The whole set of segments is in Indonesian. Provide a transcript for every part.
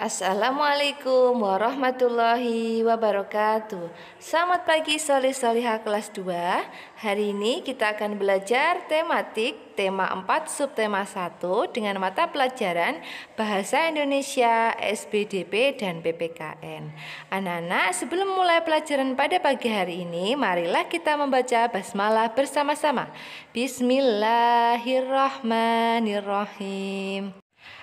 Assalamualaikum warahmatullahi wabarakatuh Selamat pagi soleh soleha kelas 2 Hari ini kita akan belajar tematik tema 4 subtema 1 Dengan mata pelajaran Bahasa Indonesia, SBDP, dan PPKN Anak-anak sebelum mulai pelajaran pada pagi hari ini Marilah kita membaca basmalah bersama-sama Bismillahirrahmanirrahim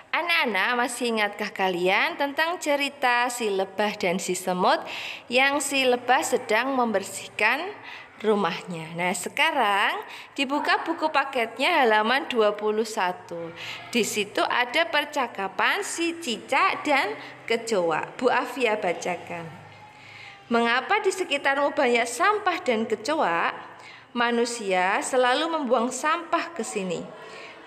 Anak-anak masih ingatkah kalian tentang cerita si lebah dan si semut yang si lebah sedang membersihkan rumahnya. Nah, sekarang dibuka buku paketnya halaman 21. Di situ ada percakapan si cicak dan kecoa. Bu Afia bacakan. Mengapa di sekitarmu banyak sampah dan kecoa? Manusia selalu membuang sampah ke sini.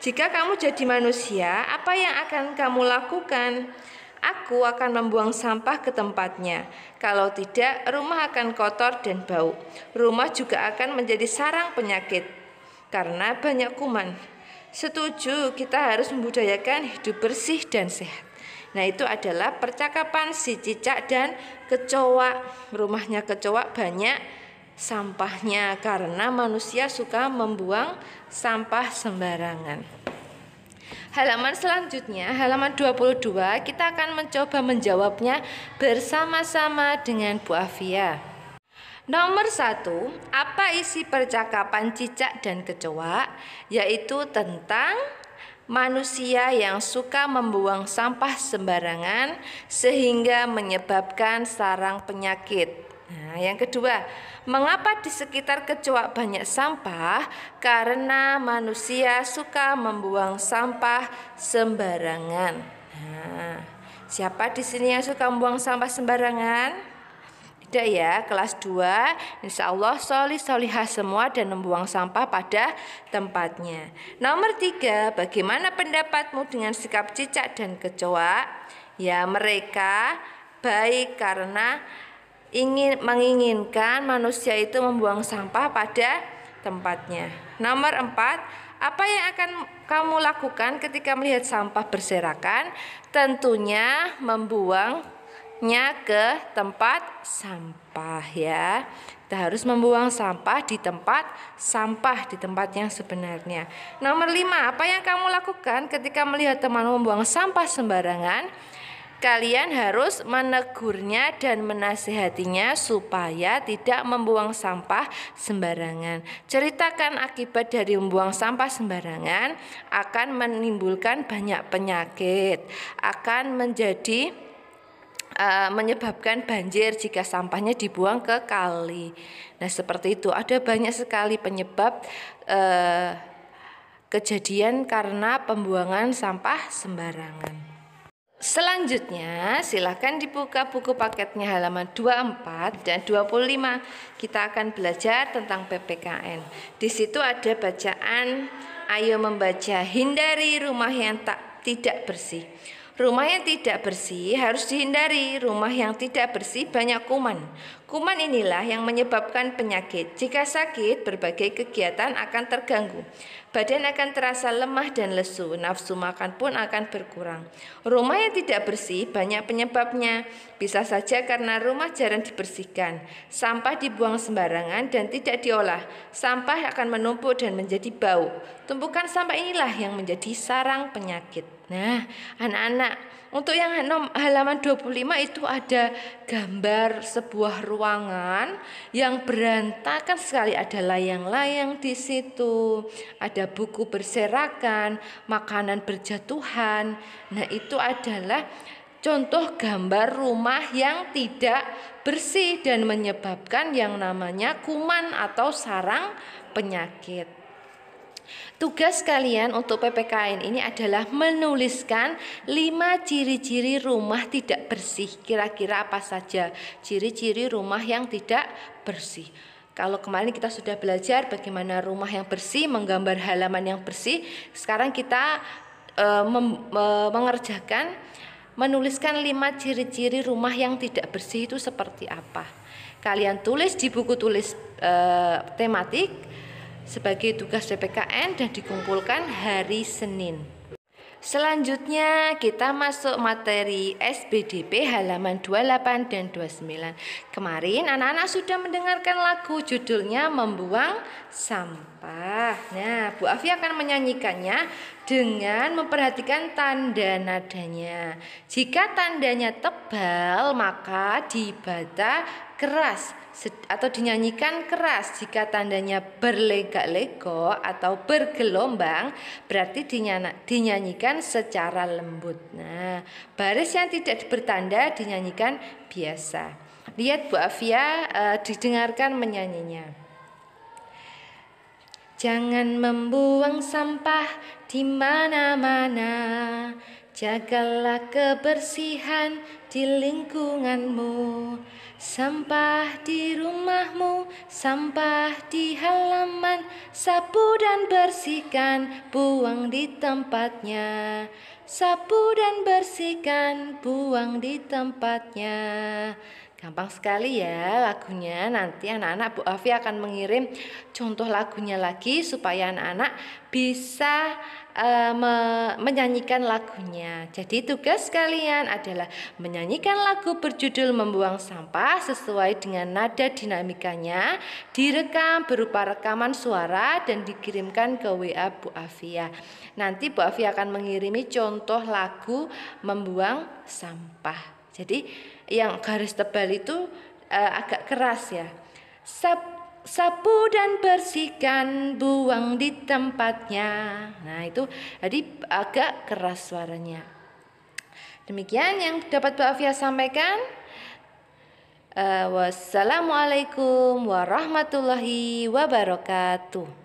Jika kamu jadi manusia, apa yang akan kamu lakukan? Aku akan membuang sampah ke tempatnya. Kalau tidak, rumah akan kotor dan bau. Rumah juga akan menjadi sarang penyakit karena banyak kuman. Setuju, kita harus membudayakan hidup bersih dan sehat. Nah, itu adalah percakapan si cicak dan kecoa. Rumahnya kecoa banyak sampahnya karena manusia suka membuang sampah sembarangan. Halaman selanjutnya, halaman 22, kita akan mencoba menjawabnya bersama-sama dengan Bu Afia. Nomor satu, apa isi percakapan cicak dan kecoa? Yaitu tentang manusia yang suka membuang sampah sembarangan sehingga menyebabkan sarang penyakit. Nah, yang kedua, mengapa di sekitar kecoa banyak sampah? Karena manusia suka membuang sampah sembarangan. Nah, siapa di sini yang suka membuang sampah sembarangan? Tidak ya, kelas 2 Insya Allah soli solihah semua dan membuang sampah pada tempatnya Nomor tiga, bagaimana pendapatmu dengan sikap cicak dan kecoa? Ya mereka baik karena ingin menginginkan manusia itu membuang sampah pada tempatnya. Nomor empat, apa yang akan kamu lakukan ketika melihat sampah berserakan? Tentunya membuangnya ke tempat sampah ya. Kita harus membuang sampah di tempat sampah di tempat yang sebenarnya. Nomor lima, apa yang kamu lakukan ketika melihat temanmu membuang sampah sembarangan? Kalian harus menegurnya dan menasihatinya supaya tidak membuang sampah sembarangan. Ceritakan akibat dari membuang sampah sembarangan akan menimbulkan banyak penyakit, akan menjadi e, menyebabkan banjir jika sampahnya dibuang ke kali. Nah, seperti itu ada banyak sekali penyebab e, kejadian karena pembuangan sampah sembarangan. Selanjutnya, silahkan dibuka buku paketnya halaman 24 dan 25. Kita akan belajar tentang PPKN. Di situ ada bacaan ayo membaca hindari rumah yang tak tidak bersih. Rumah yang tidak bersih harus dihindari. Rumah yang tidak bersih banyak kuman. Kuman inilah yang menyebabkan penyakit. Jika sakit, berbagai kegiatan akan terganggu. Badan akan terasa lemah dan lesu, nafsu makan pun akan berkurang. Rumah yang tidak bersih banyak penyebabnya. Bisa saja karena rumah jarang dibersihkan, sampah dibuang sembarangan dan tidak diolah. Sampah akan menumpuk dan menjadi bau. Tumpukan sampah inilah yang menjadi sarang penyakit. Nah, anak-anak, untuk yang halaman 25 itu ada gambar sebuah ruangan yang berantakan sekali. Ada layang-layang di situ, ada buku berserakan, makanan berjatuhan. Nah, itu adalah contoh gambar rumah yang tidak bersih dan menyebabkan yang namanya kuman atau sarang penyakit. Tugas kalian untuk PPKN ini adalah menuliskan lima ciri-ciri rumah tidak bersih. Kira-kira apa saja ciri-ciri rumah yang tidak bersih? Kalau kemarin kita sudah belajar bagaimana rumah yang bersih, menggambar halaman yang bersih, sekarang kita e, mem, e, mengerjakan menuliskan lima ciri-ciri rumah yang tidak bersih itu seperti apa. Kalian tulis di buku tulis e, tematik sebagai tugas ppkn dan dikumpulkan hari Senin. Selanjutnya kita masuk materi SBDP halaman 28 dan 29. Kemarin anak-anak sudah mendengarkan lagu judulnya Membuang Sampah. Nah, Bu Afi akan menyanyikannya dengan memperhatikan tanda nadanya. Jika tandanya tebal, maka dibaca keras atau dinyanyikan keras. Jika tandanya berlega-lego atau bergelombang, berarti dinyanyikan secara lembut. Nah, baris yang tidak bertanda dinyanyikan biasa. Lihat Bu Afia uh, didengarkan menyanyinya. Jangan membuang sampah di mana-mana. Jagalah kebersihan di lingkunganmu, sampah di rumahmu, sampah di halaman, sapu dan bersihkan, buang di tempatnya. Sapu dan bersihkan, buang di tempatnya. Gampang sekali ya lagunya. Nanti anak-anak Bu Afi akan mengirim contoh lagunya lagi supaya anak-anak bisa uh, me, menyanyikan lagunya. Jadi tugas kalian adalah menyanyikan lagu berjudul Membuang Sampah sesuai dengan nada dinamikanya, direkam berupa rekaman suara dan dikirimkan ke WA Bu Afia. Ya. Nanti Bu Afia akan mengirimi contoh lagu Membuang Sampah. Jadi yang garis tebal itu uh, agak keras ya. Sap, sapu dan bersihkan buang di tempatnya. Nah, itu jadi agak keras suaranya. Demikian yang dapat Pak Afia sampaikan. Uh, wassalamualaikum warahmatullahi wabarakatuh.